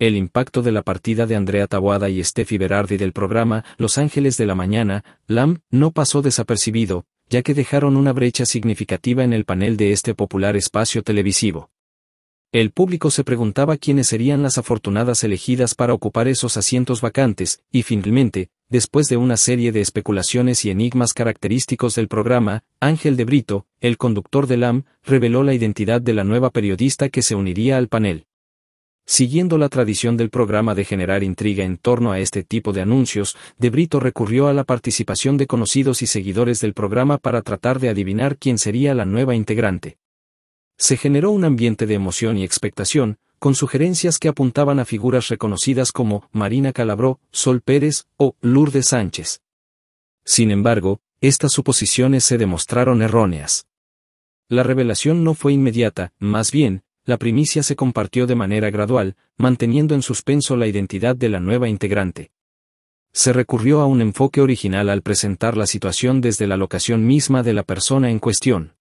El impacto de la partida de Andrea Taboada y Steffi Berardi del programa Los Ángeles de la Mañana, LAM, no pasó desapercibido, ya que dejaron una brecha significativa en el panel de este popular espacio televisivo. El público se preguntaba quiénes serían las afortunadas elegidas para ocupar esos asientos vacantes, y finalmente, después de una serie de especulaciones y enigmas característicos del programa, Ángel de Brito, el conductor de LAM, reveló la identidad de la nueva periodista que se uniría al panel. Siguiendo la tradición del programa de generar intriga en torno a este tipo de anuncios, De Brito recurrió a la participación de conocidos y seguidores del programa para tratar de adivinar quién sería la nueva integrante. Se generó un ambiente de emoción y expectación, con sugerencias que apuntaban a figuras reconocidas como Marina Calabró, Sol Pérez o Lourdes Sánchez. Sin embargo, estas suposiciones se demostraron erróneas. La revelación no fue inmediata, más bien, la primicia se compartió de manera gradual, manteniendo en suspenso la identidad de la nueva integrante. Se recurrió a un enfoque original al presentar la situación desde la locación misma de la persona en cuestión.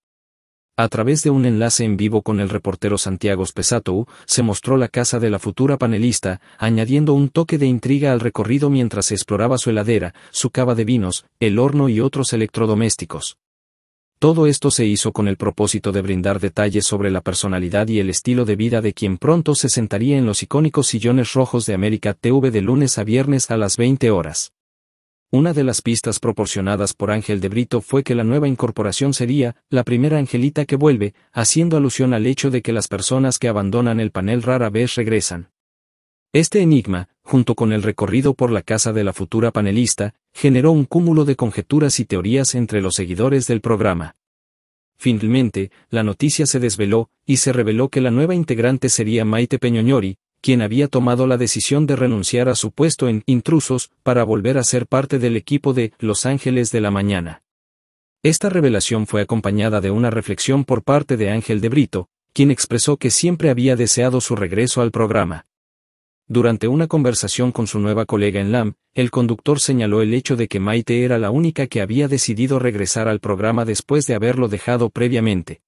A través de un enlace en vivo con el reportero Santiago Spesato, se mostró la casa de la futura panelista, añadiendo un toque de intriga al recorrido mientras exploraba su heladera, su cava de vinos, el horno y otros electrodomésticos. Todo esto se hizo con el propósito de brindar detalles sobre la personalidad y el estilo de vida de quien pronto se sentaría en los icónicos sillones rojos de América TV de lunes a viernes a las 20 horas. Una de las pistas proporcionadas por Ángel de Brito fue que la nueva incorporación sería la primera angelita que vuelve, haciendo alusión al hecho de que las personas que abandonan el panel rara vez regresan. Este enigma, junto con el recorrido por la casa de la futura panelista, generó un cúmulo de conjeturas y teorías entre los seguidores del programa. Finalmente, la noticia se desveló, y se reveló que la nueva integrante sería Maite Peñoñori, quien había tomado la decisión de renunciar a su puesto en Intrusos para volver a ser parte del equipo de Los Ángeles de la Mañana. Esta revelación fue acompañada de una reflexión por parte de Ángel de Brito, quien expresó que siempre había deseado su regreso al programa. Durante una conversación con su nueva colega en LAM, el conductor señaló el hecho de que Maite era la única que había decidido regresar al programa después de haberlo dejado previamente.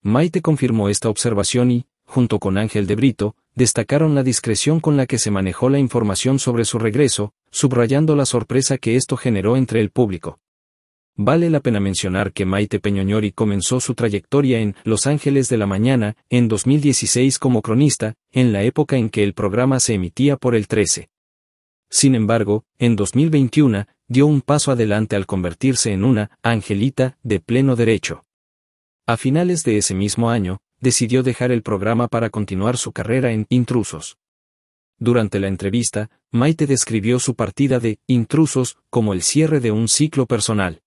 Maite confirmó esta observación y, junto con Ángel de Brito, destacaron la discreción con la que se manejó la información sobre su regreso, subrayando la sorpresa que esto generó entre el público. Vale la pena mencionar que Maite Peñoñori comenzó su trayectoria en Los Ángeles de la Mañana en 2016 como cronista, en la época en que el programa se emitía por el 13. Sin embargo, en 2021, dio un paso adelante al convertirse en una angelita de pleno derecho. A finales de ese mismo año, decidió dejar el programa para continuar su carrera en Intrusos. Durante la entrevista, Maite describió su partida de Intrusos como el cierre de un ciclo personal.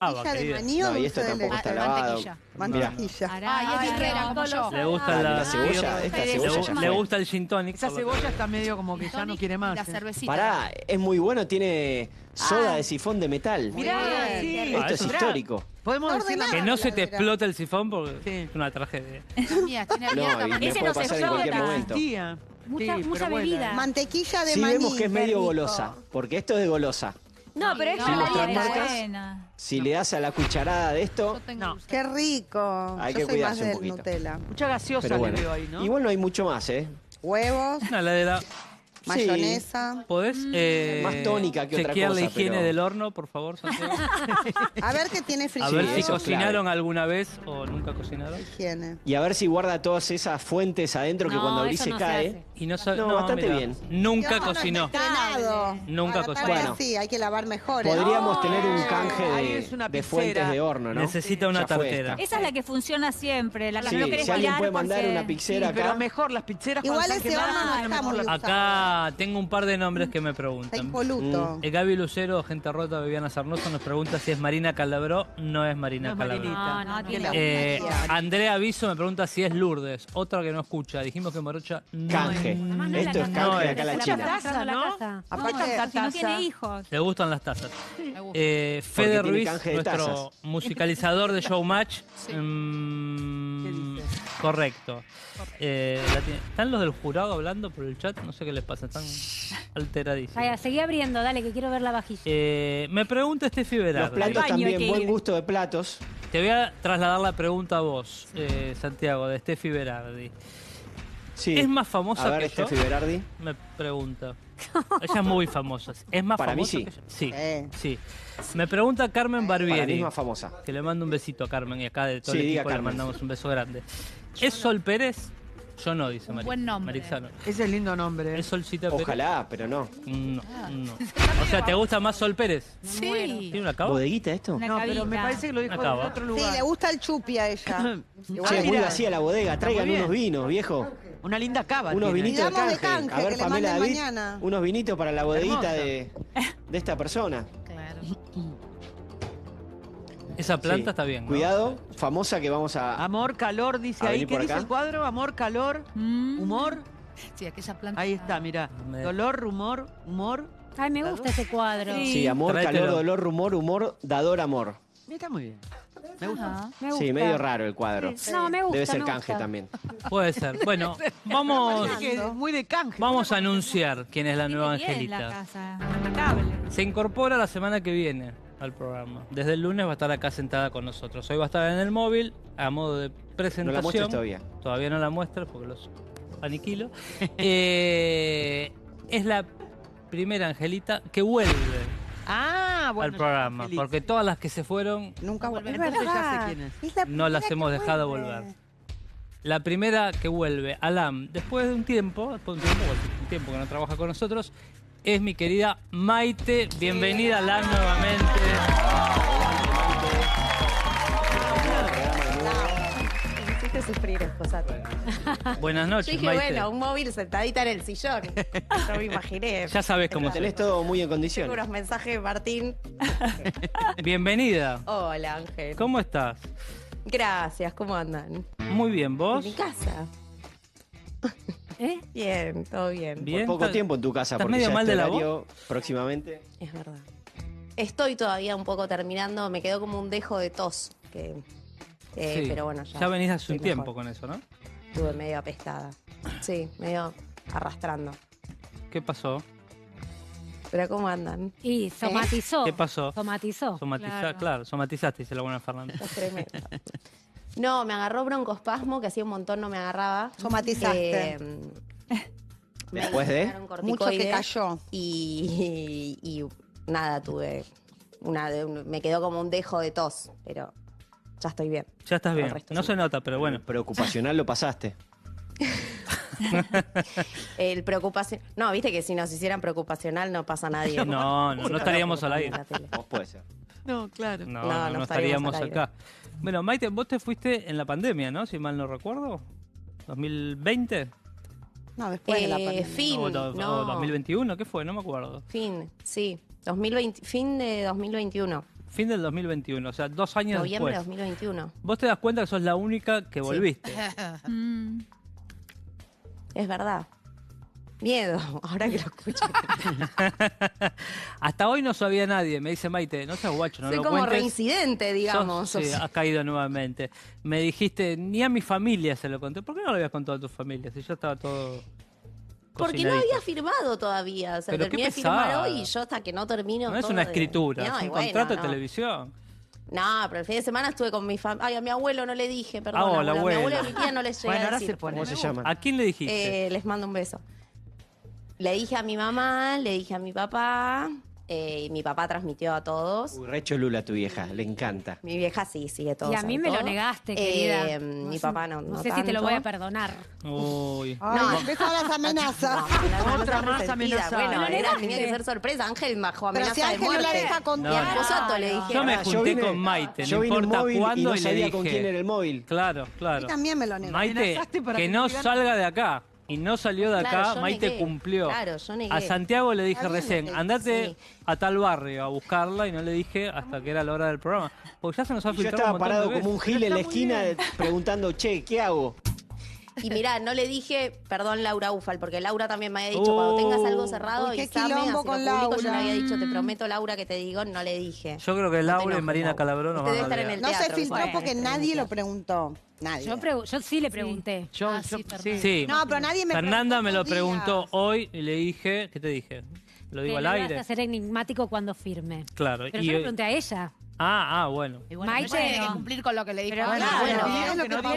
¿Mantequilla ah, de maní o No, y esto de lavado. Mantequilla. Mantequilla. Ay, es Le gusta ah, la, cebolla, esta cebolla ya le, gusta el gin tonic. Esa cebolla está medio como que ya no quiere más. La eh. cervecita. Pará, es muy bueno, tiene soda ah. de sifón de metal. Mirá, sí. Esto es histórico. Podemos que no se te explota el sifón porque Sí. es una tragedia. tiene No, Ese puede no pasar en cualquier momento. Mucha, bebida. Mantequilla de maní. vemos que es medio golosa, porque esto es de golosa. No, pero es no, mostrar buena. Si le das a la cucharada de esto, No. Qué rico. Hay que soy cuidarse un poquito. Nutella. Mucha gaseosa pero bueno. le veo ahí, ¿no? Igual no hay mucho más, ¿eh? Huevos. Una la mayonesa. ¿Podés? Mm. Eh, Más tónica que otra chequear cosa, la higiene del horno, por favor, A ver qué tiene A ver si cocinaron alguna vez o nunca cocinaron. Higiene. Y a ver si guarda todas esas fuentes adentro que cuando abrí se cae. Y no, No, bastante bien. Nunca cocinó. Nunca cocinó. Bueno. Sí, hay que lavar mejor. ¿eh? Podríamos tener un canje de, de fuentes de horno, Necesita una tartera. Esa es la que funciona siempre, si alguien puede mandar una pizzera acá. pero mejor las pizzeras Igual ese horno no Acá tengo un par de nombres que me preguntan. Impoluto. Mm. Eh, Gaby Lucero, gente rota, Viviana Sarnoso, nos pregunta si es Marina Calabró. No es Marina no Calabró. No, no, eh, Andrea Aviso me pregunta si es Lourdes. Otra que no escucha. Dijimos que Marocha no Canje. Esto es canje acá la china. ¿no? tiene hijos. Le gustan las tazas. Eh, Fede Ruiz, nuestro musicalizador de Showmatch. Sí. Mm, Correcto. Eh, están los del jurado hablando por el chat, no sé qué les pasa, están alteradísimos. Vaya, seguí abriendo, dale, que quiero ver la bajita. Eh, me pregunta Steffi Berardi. Los platos también, buen gusto de platos. Te voy a trasladar la pregunta a vos, eh, Santiago, de Steffi Berardi. ¿Es más famosa que yo? Me pregunta. Ella es muy famosa. ¿Es más famosa sí. que Sí, eh. sí. Me pregunta Carmen Barbieri. es más famosa. Que le mando un besito a Carmen y acá de todo el equipo le mandamos un beso grande. ¿Es Sol Pérez? Yo no, dice Marisano. Buen nombre. Es Ese es lindo nombre. ¿Es Solcita Pérez? Ojalá, pero no. Mm, no, ah. mm, O sea, ¿te gusta más Sol Pérez? Sí. ¿Tiene una cava? ¿Bodeguita esto? No, pero me parece que lo dijo en otro lugar. Sí, le gusta el chupi a ella. Che, muy ah, mira. a la bodega, traigan unos vinos, viejo. Una linda cava. Unos vinitos de A ver, Pamela unos vinitos para la bodeguita de, de esta persona. Claro. Esa planta está bien. Cuidado, famosa que vamos a. Amor, calor, dice ahí. ¿Qué dice el cuadro? Amor, calor, mm. humor. Sí, aquella planta. Ahí está, mira. Dolor, rumor, humor. Ay, me gusta ese cuadro. Sí, amor, calor, dolor, rumor, humor, dador, amor. Está muy bien. Me gusta. Sí, medio raro el cuadro. No, me gusta. Debe ser canje también. Puede ser. Bueno, vamos. Muy de canje. Vamos a anunciar quién es la nueva Angelita. Se incorpora la semana que viene al programa. Desde el lunes va a estar acá sentada con nosotros. Hoy va a estar en el móvil a modo de presentación. todavía. Todavía no la muestra porque los aniquilo. Eh, es la primera Angelita que vuelve. Ah, al programa, porque todas las que se fueron nunca volvieron. no las hemos dejado volver. La primera que vuelve, Alam, después de un tiempo, después de un tiempo, un tiempo que no trabaja con nosotros, es mi querida Maite. Bienvenida a LAN nuevamente. me hiciste sufrir, Buenas noches, Yo dije, bueno, un móvil sentadita en el sillón. No me imaginé. Ya sabes cómo te Tenés todo muy en condiciones. Unos mensajes, Martín. Bienvenida. Hola, Ángel. ¿Cómo estás? Gracias, ¿cómo andan? Muy bien, ¿vos? En mi casa. ¿Eh? Bien, todo bien. bien poco tiempo en tu casa, porque medio mal la próximamente. Es verdad. Estoy todavía un poco terminando, me quedó como un dejo de tos. Que, Pero bueno, ya. Ya venís hace un tiempo con eso, ¿no? Estuve medio apestada. Sí, medio arrastrando. ¿Qué pasó? Pero ¿cómo andan? Y ¿Eh? somatizó. ¿Qué pasó? Somatizó. claro. somatizaste, dice la buena Fernanda. tremendo. No, me agarró broncospasmo, que hacía un montón no me agarraba. Somatizaste. Eh, Después de mucho que cayó. Y, nada, tuve una, me quedó como un dejo de tos, pero ya estoy bien. Ya estás bien. No se nota, pero bueno. Preocupacional lo pasaste. el preocupación. No, viste que si nos hicieran preocupacional no pasa nadie. No, no, no, estaríamos al aire. Vos puede ser. No, claro. No, no, estaríamos acá. Bueno, Maite, vos te fuiste en la pandemia, ¿no? Si mal no recuerdo. ¿2020? No, después de la eh, pandemia. Fin, 2021, ¿qué fue? No me acuerdo. Fin, sí. fin de 2021. Fin del 2021, o sea, dos años después. Noviembre de 2021. Vos te das cuenta que sos la única que volviste. Mm. Es verdad. Miedo, ahora que lo escucho. Hasta hoy no sabía nadie, me dice Maite, no seas guacho, no Soy lo como reincidente, digamos. has caído nuevamente. Me dijiste, ni a mi familia se lo conté. ¿Por qué no lo habías contado a tu familia? Si yo estaba todo... Porque no había firmado todavía. O sea, terminé de firmar hoy y yo hasta que no termino. No es una escritura, es un contrato de televisión. No, pero el fin de semana estuve con mi familia. Ay, a mi abuelo no le dije, perdón. Ah, a mi abuelo y a mi tía no les llegué bueno, ahora Se pone, se llama? ¿A quién le dijiste? Eh, les mando un beso. Le dije a mi mamá, le dije a mi papá, eh, y mi papá transmitió a todos. Uy, recho Lula, tu vieja, le encanta. Mi vieja sí, sigue todo Y a mí me lo negaste, querida. Eh, no mi papá no. No, sé si te lo voy a perdonar. Uy. no, empezó las amenazas. Otra más amenaza. Bueno, era, tenía que ser sorpresa. Ángel bajó amenaza Pero si Ángel no la deja contar. Yo me junté con Maite, no importa cuándo, y, le con quién era el móvil. Claro, claro. Y también me lo negaste. Maite, que no salga de acá y no salió de acá, Maite cumplió. Claro, A Santiago le dije recién, andate a tal barrio a buscarla y no le dije hasta que era la hora del programa. Porque ya se nos ha filtrado. Yo estaba parado como un gil en la esquina preguntando, che, ¿qué hago? Y mirá, no le dije, perdón, Laura Ufal, porque Laura también me había dicho, cuando oh, tengas algo cerrado, y qué con Yo le había dicho, te prometo, Laura, que te digo, no le dije. Yo creo que Laura y Marina Calabrón no van a estar en No se filtró porque nadie lo preguntó. Nadie. Yo, sí le pregunté. Yo- ah, sí, Sí, no, pero nadie me Fernanda me lo preguntó hoy y le dije, ¿qué te dije? ¿Lo digo al aire? vas a ser enigmático cuando firme. Claro. Pero y- yo le pregunté a ella. ah, ah, bueno. Igual Maite, tiene que cumplir con lo que le dije. Pero bueno,